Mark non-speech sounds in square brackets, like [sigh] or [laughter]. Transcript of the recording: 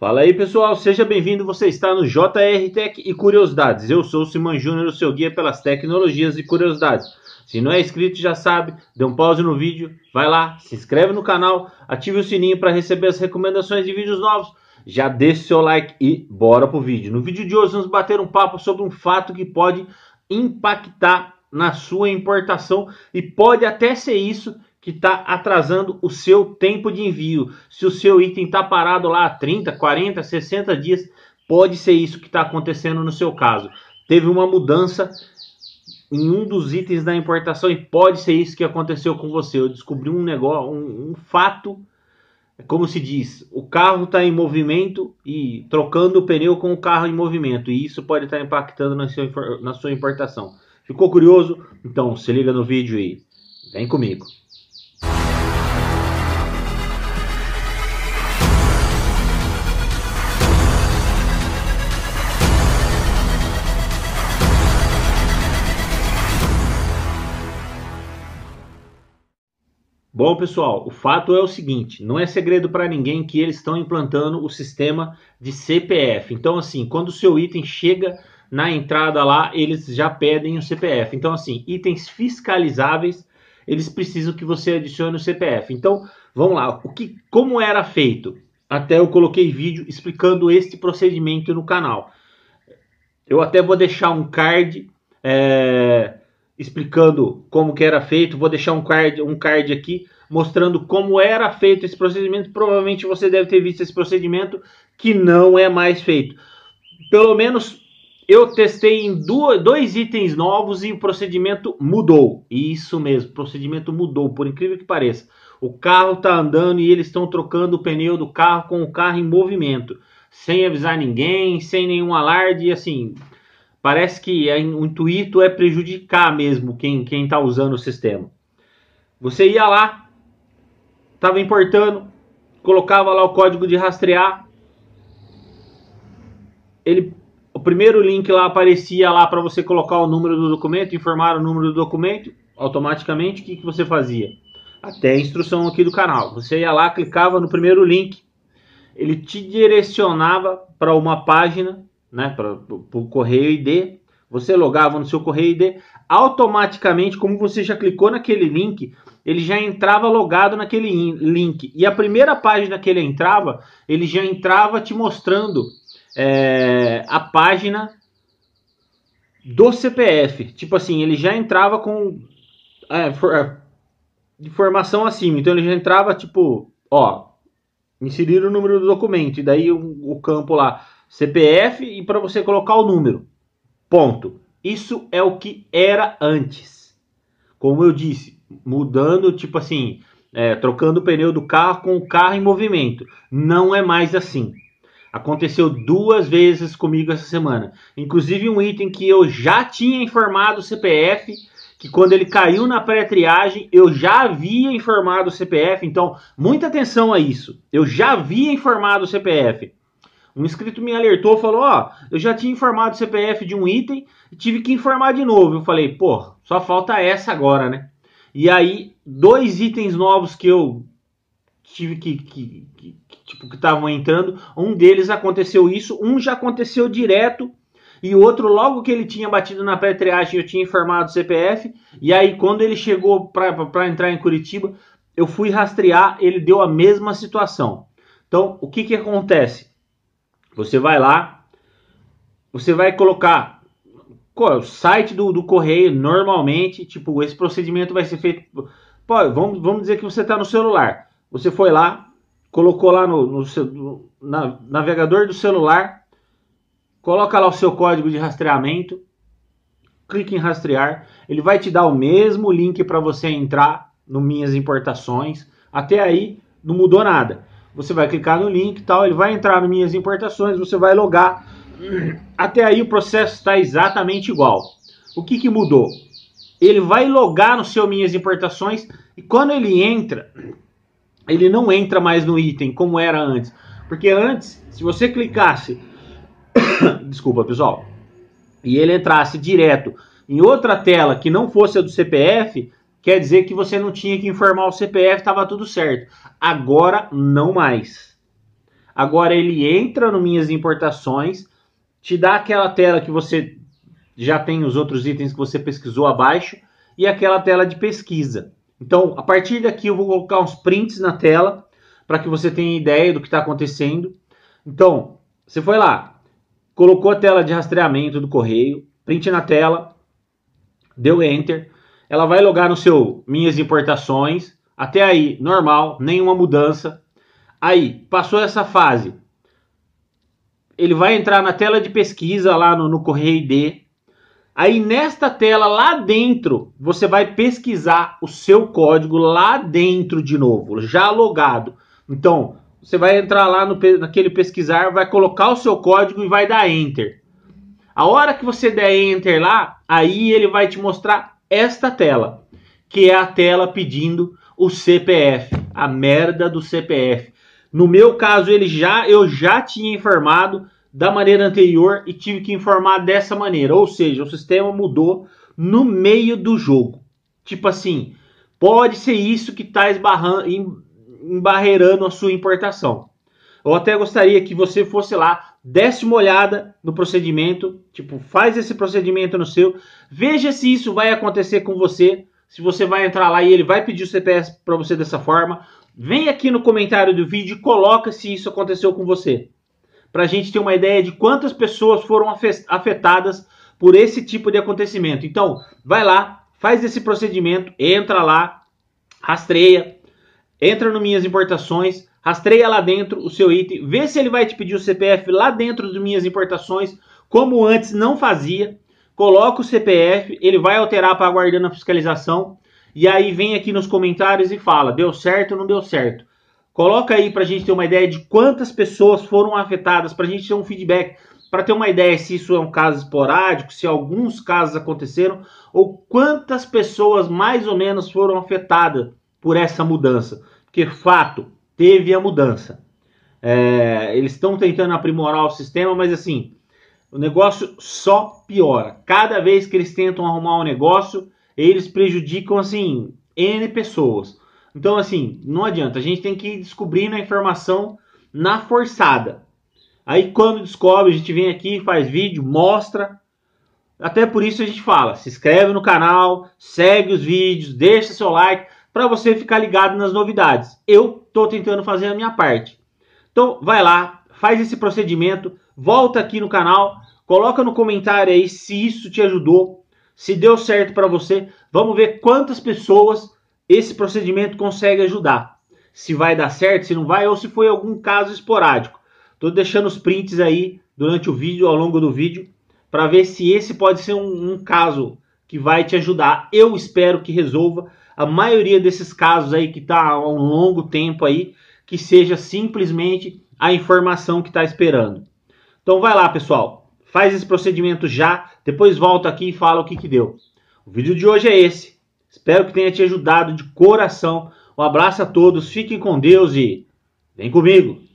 Fala aí pessoal, seja bem-vindo. Você está no JR Tech e Curiosidades. Eu sou o Simão Júnior, seu guia pelas tecnologias e curiosidades. Se não é inscrito, já sabe, dê um pause no vídeo, vai lá, se inscreve no canal, ative o sininho para receber as recomendações de vídeos novos. Já deixe seu like e bora pro vídeo. No vídeo de hoje vamos bater um papo sobre um fato que pode impactar na sua importação e pode até ser isso que está atrasando o seu tempo de envio. Se o seu item está parado lá há 30, 40, 60 dias, pode ser isso que está acontecendo no seu caso. Teve uma mudança em um dos itens da importação e pode ser isso que aconteceu com você. Eu descobri um negócio, um, um fato, é como se diz, o carro está em movimento e trocando o pneu com o carro em movimento e isso pode estar tá impactando na, na sua importação. Ficou curioso? Então se liga no vídeo e vem comigo. Bom, pessoal, o fato é o seguinte: não é segredo para ninguém que eles estão implantando o sistema de CPF. Então, assim, quando o seu item chega na entrada lá, eles já pedem o CPF. Então, assim, itens fiscalizáveis, eles precisam que você adicione o CPF. Então, vamos lá. O que, como era feito? Até eu coloquei vídeo explicando este procedimento no canal. Eu até vou deixar um card. É explicando como que era feito. Vou deixar um card, um card aqui mostrando como era feito esse procedimento. Provavelmente você deve ter visto esse procedimento que não é mais feito. Pelo menos eu testei em duas, dois itens novos e o procedimento mudou. Isso mesmo, o procedimento mudou, por incrível que pareça. O carro está andando e eles estão trocando o pneu do carro com o carro em movimento, sem avisar ninguém, sem nenhum alarde, assim, Parece que é o intuito é prejudicar mesmo quem está usando o sistema. Você ia lá, estava importando, colocava lá o código de rastrear. Ele, o primeiro link lá aparecia lá para você colocar o número do documento, informar o número do documento. Automaticamente, o que, que você fazia? Até a instrução aqui do canal. Você ia lá, clicava no primeiro link, ele te direcionava para uma página né, para o correio ID, você logava no seu correio ID, automaticamente, como você já clicou naquele link, ele já entrava logado naquele link. E a primeira página que ele entrava, ele já entrava te mostrando é, a página do CPF. Tipo assim, ele já entrava com é, for, é, informação acima. Então ele já entrava tipo, ó, inserir o número do documento e daí o, o campo lá CPF e para você colocar o número. Ponto. Isso é o que era antes. Como eu disse, mudando, tipo assim, é, trocando o pneu do carro com o carro em movimento. Não é mais assim. Aconteceu duas vezes comigo essa semana. Inclusive um item que eu já tinha informado o CPF, que quando ele caiu na pré-triagem, eu já havia informado o CPF. Então, muita atenção a isso. Eu já havia informado o CPF. Um inscrito me alertou, falou: Ó, eu já tinha informado o CPF de um item, tive que informar de novo. Eu falei: Pô, só falta essa agora, né? E aí, dois itens novos que eu tive que, que, que, que tipo, que estavam entrando, um deles aconteceu isso, um já aconteceu direto e o outro logo que ele tinha batido na pré-triagem eu tinha informado o CPF e aí quando ele chegou para entrar em Curitiba eu fui rastrear ele deu a mesma situação então o que que acontece você vai lá, você vai colocar qual, o site do, do correio. Normalmente, tipo, esse procedimento vai ser feito. Pô, vamos, vamos dizer que você está no celular. Você foi lá, colocou lá no, no, seu, no na, navegador do celular, coloca lá o seu código de rastreamento, clique em rastrear. Ele vai te dar o mesmo link para você entrar no Minhas Importações. Até aí não mudou nada. Você vai clicar no link e tal, ele vai entrar no Minhas Importações, você vai logar. Até aí o processo está exatamente igual. O que, que mudou? Ele vai logar no seu Minhas Importações e quando ele entra, ele não entra mais no item como era antes. Porque antes, se você clicasse, [coughs] desculpa pessoal, e ele entrasse direto em outra tela que não fosse a do CPF, quer dizer que você não tinha que informar o CPF, estava tudo certo. Agora não mais. Agora ele entra no Minhas Importações, te dá aquela tela que você já tem os outros itens que você pesquisou abaixo e aquela tela de pesquisa. Então, a partir daqui eu vou colocar uns prints na tela para que você tenha ideia do que está acontecendo. Então, você foi lá, colocou a tela de rastreamento do correio, print na tela, deu enter, ela vai logar no seu Minhas Importações, até aí normal, nenhuma mudança. Aí, passou essa fase, ele vai entrar na tela de pesquisa lá no, no Correio ID. Aí nesta tela lá dentro, você vai pesquisar o seu código lá dentro de novo, já logado. Então, você vai entrar lá no, naquele pesquisar, vai colocar o seu código e vai dar enter. A hora que você der enter lá, aí ele vai te mostrar esta tela, que é a tela pedindo o CPF, a merda do CPF. No meu caso, ele já eu já tinha informado da maneira anterior e tive que informar dessa maneira, ou seja, o sistema mudou no meio do jogo. Tipo assim, pode ser isso que está embarreirando a sua importação. Eu até gostaria que você fosse lá desce uma olhada no procedimento, tipo, faz esse procedimento no seu, veja se isso vai acontecer com você, se você vai entrar lá e ele vai pedir o CPF para você dessa forma. Vem aqui no comentário do vídeo e coloca se isso aconteceu com você, para a gente ter uma ideia de quantas pessoas foram afetadas por esse tipo de acontecimento. Então, vai lá, faz esse procedimento, entra lá, rastreia, entra no Minhas Importações, Rastreia lá dentro o seu item, vê se ele vai te pedir o CPF lá dentro das minhas importações, como antes não fazia. Coloca o CPF, ele vai alterar para aguardando a fiscalização. E aí vem aqui nos comentários e fala: deu certo ou não deu certo? Coloca aí para a gente ter uma ideia de quantas pessoas foram afetadas, para a gente ter um feedback, para ter uma ideia se isso é um caso esporádico, se alguns casos aconteceram, ou quantas pessoas mais ou menos foram afetadas por essa mudança. Porque fato, teve a mudança. É, eles estão tentando aprimorar o sistema, mas assim, o negócio só piora. Cada vez que eles tentam arrumar um negócio, eles prejudicam assim N pessoas. Então, assim, não adianta. A gente tem que ir descobrindo a informação na forçada. Aí, quando descobre, a gente vem aqui, faz vídeo, mostra. Até por isso a gente fala: se inscreve no canal, segue os vídeos, deixa seu like para você ficar ligado nas novidades. Eu estou tentando fazer a minha parte. Então, vai lá, faz esse procedimento, volta aqui no canal, coloca no comentário aí se isso te ajudou, se deu certo para você. Vamos ver quantas pessoas esse procedimento consegue ajudar. Se vai dar certo, se não vai, ou se foi algum caso esporádico. Estou deixando os prints aí durante o vídeo, ao longo do vídeo, para ver se esse pode ser um, um caso que vai te ajudar. Eu espero que resolva a maioria desses casos aí que está há um longo tempo aí, que seja simplesmente a informação que está esperando. Então vai lá, pessoal. Faz esse procedimento já, depois volta aqui e fala o que, que deu. O vídeo de hoje é esse. Espero que tenha te ajudado de coração. Um abraço a todos, fiquem com Deus e vem comigo!